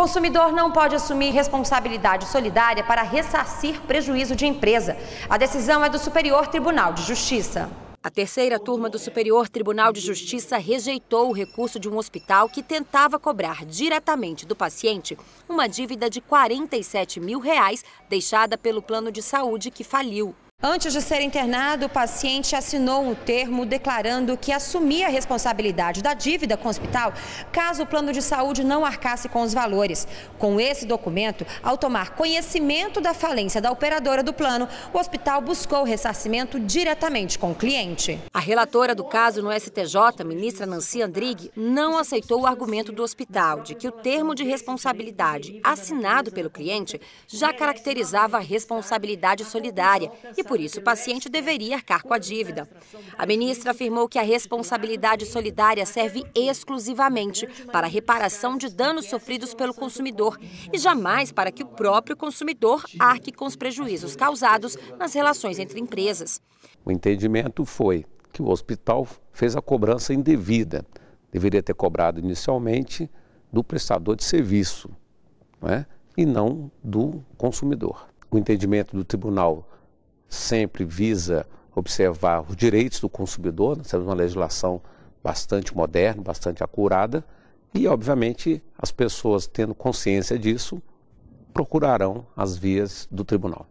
Consumidor não pode assumir responsabilidade solidária para ressarcir prejuízo de empresa. A decisão é do Superior Tribunal de Justiça. A terceira turma do Superior Tribunal de Justiça rejeitou o recurso de um hospital que tentava cobrar diretamente do paciente uma dívida de R$ 47 mil reais deixada pelo plano de saúde que faliu. Antes de ser internado, o paciente assinou um termo declarando que assumia a responsabilidade da dívida com o hospital caso o plano de saúde não arcasse com os valores. Com esse documento, ao tomar conhecimento da falência da operadora do plano, o hospital buscou o ressarcimento diretamente com o cliente. A relatora do caso no STJ, ministra Nancy Andrighi, não aceitou o argumento do hospital de que o termo de responsabilidade assinado pelo cliente já caracterizava a responsabilidade solidária e por isso o paciente deveria arcar com a dívida. A ministra afirmou que a responsabilidade solidária serve exclusivamente para a reparação de danos sofridos pelo consumidor e jamais para que o próprio consumidor arque com os prejuízos causados nas relações entre empresas. O entendimento foi que o hospital fez a cobrança indevida. Deveria ter cobrado inicialmente do prestador de serviço né? e não do consumidor. O entendimento do tribunal sempre visa observar os direitos do consumidor, nós né, temos uma legislação bastante moderna, bastante acurada, e obviamente as pessoas tendo consciência disso procurarão as vias do tribunal.